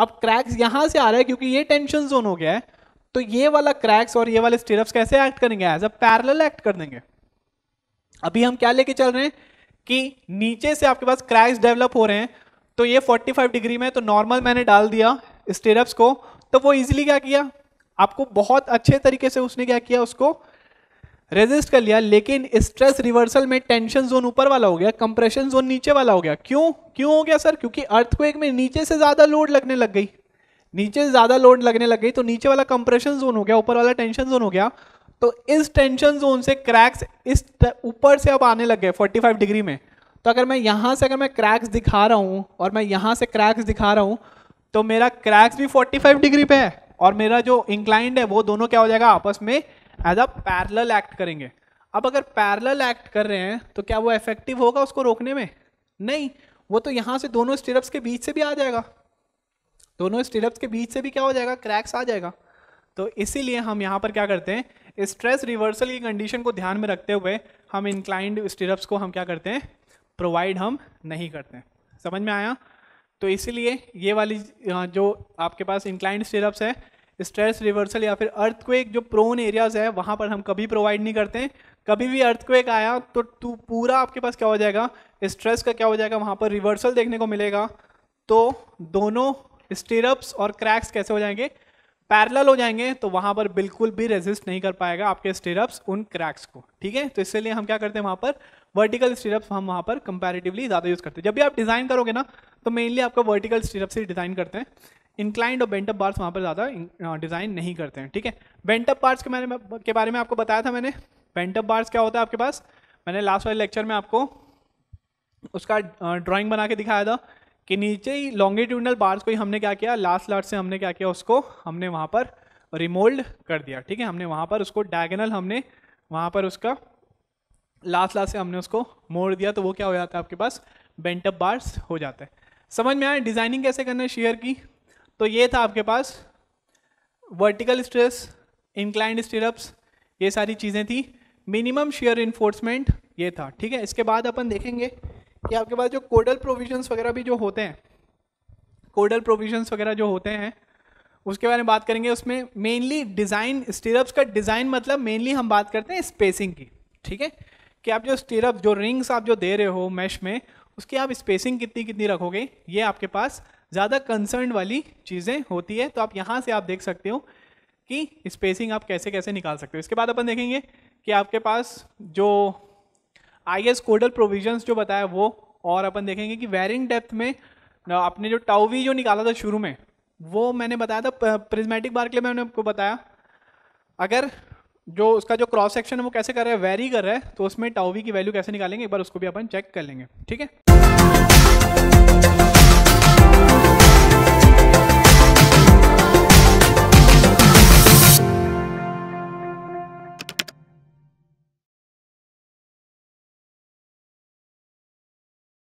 अब क्रैक्स यहाँ से आ रहा है क्योंकि ये टेंशन जोन हो गया है तो ये वाला क्रैक्स और ये वाले स्टेरअप्स कैसे एक्ट करेंगे एज अ पैरल एक्ट कर देंगे अभी हम क्या लेके चल रहे हैं कि नीचे से आपके पास क्रैक्स डेवलप हो रहे हैं तो ये 45 डिग्री में तो नॉर्मल मैंने डाल दिया स्टेरअप्स को तो वो इजीली क्या किया आपको बहुत अच्छे तरीके से उसने क्या किया उसको रेजिस्ट कर लिया लेकिन स्ट्रेस रिवर्सल में टेंशन जोन ऊपर वाला हो गया कंप्रेशन जोन नीचे वाला हो गया क्यों क्यों हो गया सर क्योंकि अर्थक्वेक में नीचे से ज्यादा लोड लगने लग गई नीचे से ज्यादा लोड लगने लग गई तो नीचे वाला कंप्रेशन जोन हो गया ऊपर वाला टेंशन जोन हो गया तो इस टेंशन जोन से क्रैक्स इस ऊपर से अब आने लग गए 45 डिग्री में तो अगर मैं यहाँ से अगर मैं क्रैक्स दिखा रहा हूँ और मैं यहाँ से क्रैक्स दिखा रहा हूँ तो मेरा क्रैक्स भी 45 डिग्री पे है और मेरा जो इंक्लाइंड है वो दोनों क्या हो जाएगा आपस में एज अ पैरल एक्ट करेंगे अब अगर पैरल एक्ट कर रहे हैं तो क्या वो इफेक्टिव होगा उसको रोकने में नहीं वो तो यहाँ से दोनों स्टिरप्स के बीच से भी आ जाएगा दोनों स्टिरप्स के बीच से भी क्या हो जाएगा क्रैक्स आ जाएगा तो इसीलिए हम यहाँ पर क्या करते हैं स्ट्रेस रिवर्सल की कंडीशन को ध्यान में रखते हुए हम इंक्लाइंड स्टिरप्स को हम क्या करते हैं प्रोवाइड हम नहीं करते हैं समझ में आया तो इसीलिए ये वाली जो आपके पास इंक्लाइंड स्टिरअप्स है स्ट्रेस रिवर्सल या फिर अर्थक्वेक जो प्रोन एरियाज है वहाँ पर हम कभी प्रोवाइड नहीं करते कभी भी अर्थक्वेक आया तो तू पूरा आपके पास क्या हो जाएगा स्ट्रेस का क्या हो जाएगा वहाँ पर रिवर्सल देखने को मिलेगा तो दोनों स्टिरप्स और क्रैक्स कैसे हो जाएंगे पैरेलल हो जाएंगे तो वहां पर बिल्कुल भी रेजिस्ट नहीं कर पाएगा आपके स्टेरअप्स उन क्रैक्स को ठीक है तो इसलिए हम क्या करते हैं वहां पर वर्टिकल स्टेरअप्स हम वहाँ पर कंपेरेटिवली ज़्यादा यूज़ करते हैं जब भी आप डिज़ाइन करोगे ना तो मेनली आपका वर्टिकल स्टिरअप्स ही डिज़ाइन करते हैं इंक्लाइंड और बेंटअप बार्स वहाँ पर ज़्यादा डिज़ाइन नहीं करते हैं ठीक है बेंटअप बार्स के बारे में के बारे में आपको बताया था मैंने बेंटअप बार्स क्या होता है आपके पास मैंने लास्ट वाले लेक्चर में आपको उसका ड्राइंग बना के दिखाया था कि नीचे ही लॉन्गिट्यूडनल बार्स को ही हमने क्या किया लास्ट लास्ट से हमने क्या किया उसको हमने वहाँ पर रिमोल्ड कर दिया ठीक है हमने वहाँ पर उसको डायगनल हमने वहाँ पर उसका लास्ट लास्ट से हमने उसको मोड़ दिया तो वो क्या हो जाता है आपके पास बेंटअप बार्स हो जाता है समझ में आए डिज़ाइनिंग कैसे करना है शेयर की तो ये था आपके पास वर्टिकल स्ट्रेस इंक्लाइंड स्टेरअप्स ये सारी चीज़ें थी मिनिमम शेयर इन्फोर्समेंट ये था ठीक है इसके बाद अपन देखेंगे कि आपके पास जो कोडल प्रोविजंस वगैरह भी जो होते हैं कोडल प्रोविजंस वगैरह जो होते हैं उसके बारे में बात करेंगे उसमें मेनली डिज़ाइन स्टीरप्स का डिज़ाइन मतलब मेनली हम बात करते हैं स्पेसिंग की ठीक है कि आप जो स्टीरप जो रिंग्स आप जो दे रहे हो मैश में उसकी आप स्पेसिंग कितनी कितनी रखोगे ये आपके पास ज़्यादा कंसर्न वाली चीज़ें होती है तो आप यहाँ से आप देख सकते हो कि स्पेसिंग आप कैसे कैसे निकाल सकते हो इसके बाद अपन देखेंगे कि आपके पास जो आई एस कोडल प्रोविजन जो बताया वो और अपन देखेंगे कि वेरिंग डेप्थ में अपने जो टाउवी जो निकाला था शुरू में वो मैंने बताया था प्रिज्मेटिक बार के लिए मैंने आपको बताया अगर जो उसका जो क्रॉस सेक्शन है वो कैसे कर रहा है वेरी कर रहा है तो उसमें टाउवी की वैल्यू कैसे निकालेंगे एक बार उसको भी अपन चेक कर लेंगे ठीक है